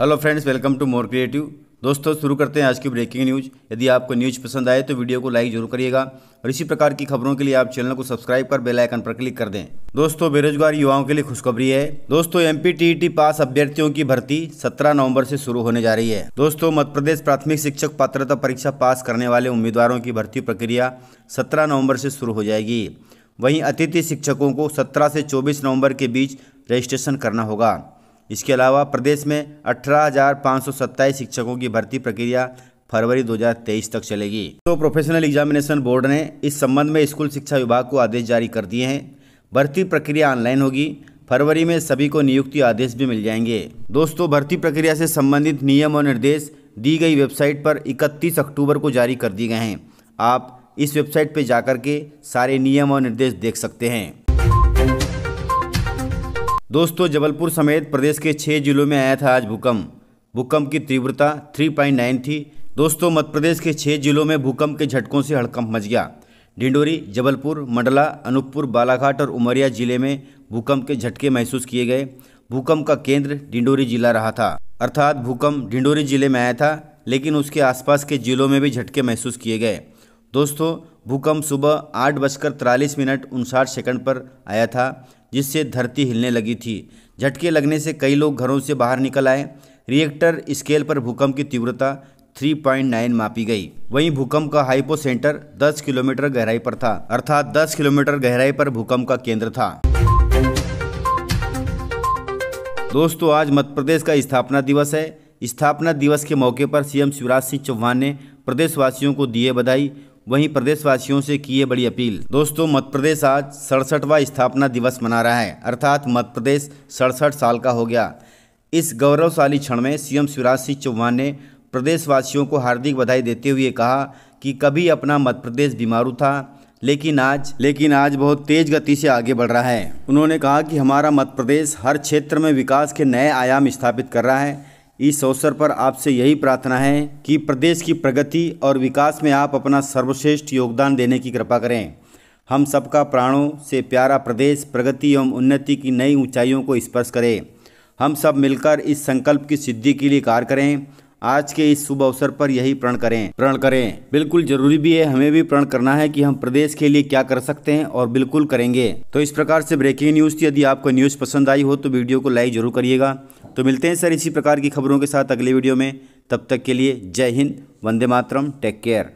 hello friends welcome to more creative दोस्तों शुरू करते हैं आज की ब्रेकिंग न्यूज़ यदि आपको न्यूज़ पसंद आए तो वीडियो को लाइक जरूर करिएगा और इसी प्रकार की खबरों के लिए आप चैनल को सब्सक्राइब कर बेल आइकन पर क्लिक कर दें दोस्तों बेरोजगार युवाओं के लिए खुशखबरी है दोस्तों एम पी e पास अभ्यर्थियों की भर्ती सत्रह नवम्बर से शुरू होने जा रही है दोस्तों मध्य प्रदेश प्राथमिक शिक्षक पात्रता परीक्षा पास करने वाले उम्मीदवारों की भर्ती प्रक्रिया सत्रह नवम्बर से शुरू हो जाएगी वहीं अतिथि शिक्षकों को सत्रह से चौबीस नवम्बर के बीच रजिस्ट्रेशन करना होगा इसके अलावा प्रदेश में अठारह शिक्षकों की भर्ती प्रक्रिया फरवरी 2023 तक चलेगी तो प्रोफेशनल एग्जामिनेशन बोर्ड ने इस संबंध में स्कूल शिक्षा विभाग को आदेश जारी कर दिए हैं भर्ती प्रक्रिया ऑनलाइन होगी फरवरी में सभी को नियुक्ति आदेश भी मिल जाएंगे दोस्तों भर्ती प्रक्रिया से संबंधित नियम और निर्देश दी गई वेबसाइट पर 31 अक्टूबर को जारी कर दिए गए हैं आप इस वेबसाइट पर जाकर के सारे नियम और निर्देश देख सकते हैं दोस्तों जबलपुर समेत प्रदेश के छः जिलों में आया था आज भूकंप भूकंप की तीव्रता 3.9 थी दोस्तों मध्य प्रदेश के छः जिलों में भूकंप के झटकों से हड़कंप मच गया डिंडोरी जबलपुर मंडला अनूपपुर बालाघाट और उमरिया जिले में भूकंप के झटके महसूस किए गए भूकंप का केंद्र डिंडोरी जिला रहा था अर्थात भूकंप डिंडोरी जिले में आया था लेकिन उसके आसपास के जिलों में भी झटके महसूस किए गए दोस्तों भूकंप सुबह आठ बजकर तिरालीस मिनट उनसाठ सेकंड पर आया था जिससे धरती हिलने लगी थी झटके लगने से कई लोग घरों से बाहर निकल आए रिएक्टर स्केल पर भूकंप की तीव्रता 3.9 मापी गई वहीं भूकंप का हाइपो सेंटर 10 किलोमीटर गहराई पर था अर्थात 10 किलोमीटर गहराई पर भूकंप का केंद्र था दोस्तों आज मध्य प्रदेश का स्थापना दिवस है स्थापना दिवस के मौके पर सीएम शिवराज सिंह चौहान ने प्रदेशवासियों को दिए बधाई वहीं प्रदेशवासियों से किए बड़ी अपील दोस्तों मध्य प्रदेश आज सड़सठवा स्थापना दिवस मना रहा है अर्थात मध्य प्रदेश सड़सठ साल का हो गया इस गौरवशाली क्षण में सीएम शिवराज सिंह चौहान ने प्रदेशवासियों को हार्दिक बधाई देते हुए कहा कि कभी अपना मध्य प्रदेश बीमारू था लेकिन आज लेकिन आज बहुत तेज गति से आगे बढ़ रहा है उन्होंने कहा कि हमारा मध्य प्रदेश हर क्षेत्र में विकास के नए आयाम स्थापित कर रहा है इस अवसर पर आपसे यही प्रार्थना है कि प्रदेश की प्रगति और विकास में आप अपना सर्वश्रेष्ठ योगदान देने की कृपा करें हम सबका प्राणों से प्यारा प्रदेश प्रगति एवं उन्नति की नई ऊंचाइयों को स्पर्श करें हम सब मिलकर इस संकल्प की सिद्धि के लिए कार्य करें आज के इस शुभ अवसर पर यही प्रण करें प्रण करें बिल्कुल जरूरी भी है हमें भी प्रण करना है कि हम प्रदेश के लिए क्या कर सकते हैं और बिल्कुल करेंगे तो इस प्रकार से ब्रेकिंग न्यूज थी यदि आपको न्यूज पसंद आई हो तो वीडियो को लाइक जरूर करिएगा तो मिलते हैं सर इसी प्रकार की खबरों के साथ अगले वीडियो में तब तक के लिए जय हिंद वंदे मातरम टेक केयर